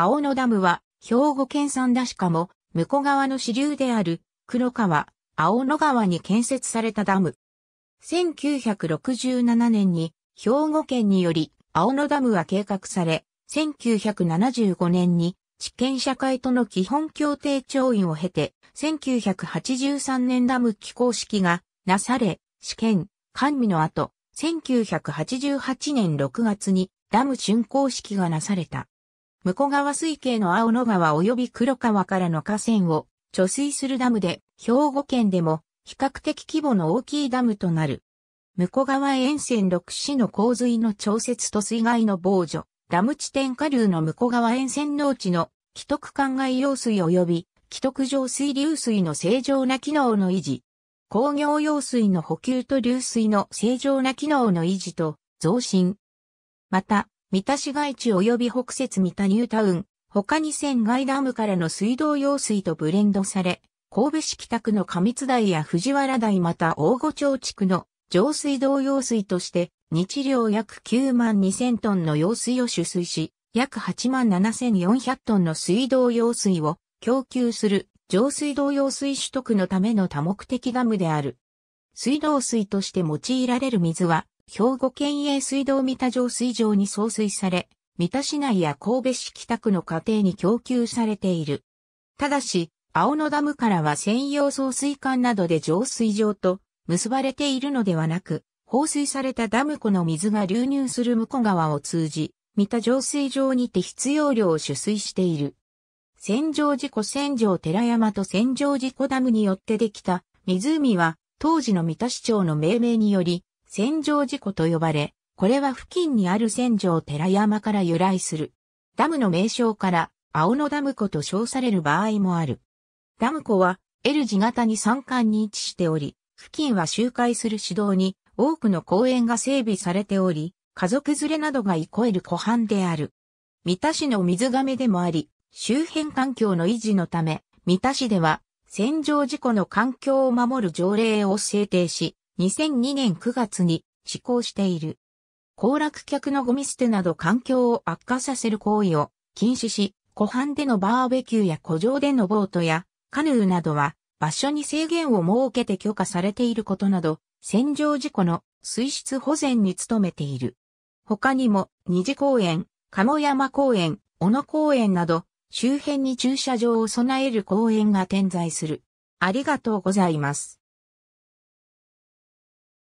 青野ダムは、兵庫県産田市かも、向こう側の支流である、黒川、青野川に建設されたダム。1967年に、兵庫県により、青野ダムは計画され、1975年に、地権社会との基本協定調印を経て、1983年ダム起工式がなされ、試験、管理の後、1988年6月にダム竣工式がなされた。向川水系の青野川及び黒川からの河川を貯水するダムで、兵庫県でも比較的規模の大きいダムとなる。向川沿線6市の洪水の調節と水害の防除、ダム地点下流の向川沿線農地の既得灌漑用水及び既得上水流水の正常な機能の維持、工業用水の補給と流水の正常な機能の維持と増進。また、三田市街地及び北節三田ニュータウン、他に仙外ダムからの水道用水とブレンドされ、神戸市北区の上津台や藤原台また大御町地区の上水道用水として日量約9万2000トンの用水を取水し、約8万7400トンの水道用水を供給する上水道用水取得のための多目的ダムである。水道水として用いられる水は兵庫県営水道三田浄水場に送水され、三田市内や神戸市北区の家庭に供給されている。ただし、青野ダムからは専用送水管などで浄水場と結ばれているのではなく、放水されたダム湖の水が流入する向こう側を通じ、三田浄水場にて必要量を取水している。戦場事故戦場寺山と戦場事故ダムによってできた湖は当時の三田市長の命名により戦場事故と呼ばれ、これは付近にある戦場寺山から由来する。ダムの名称から青野ダム湖と称される場合もある。ダム湖は L 字型に山間に位置しており、付近は周回する指導に多くの公園が整備されており、家族連れなどが憩える湖畔である。三田市の水亀でもあり、周辺環境の維持のため、三田市では戦場事故の環境を守る条例を制定し、2002年9月に施行している。行楽客のゴミ捨てなど環境を悪化させる行為を禁止し、湖畔でのバーベキューや湖上でのボートやカヌーなどは場所に制限を設けて許可されていることなど、戦場事故の水質保全に努めている。他にも、二次公園、鴨山公園、小野公園など、周辺に駐車場を備える公園が点在する。ありがとうございます。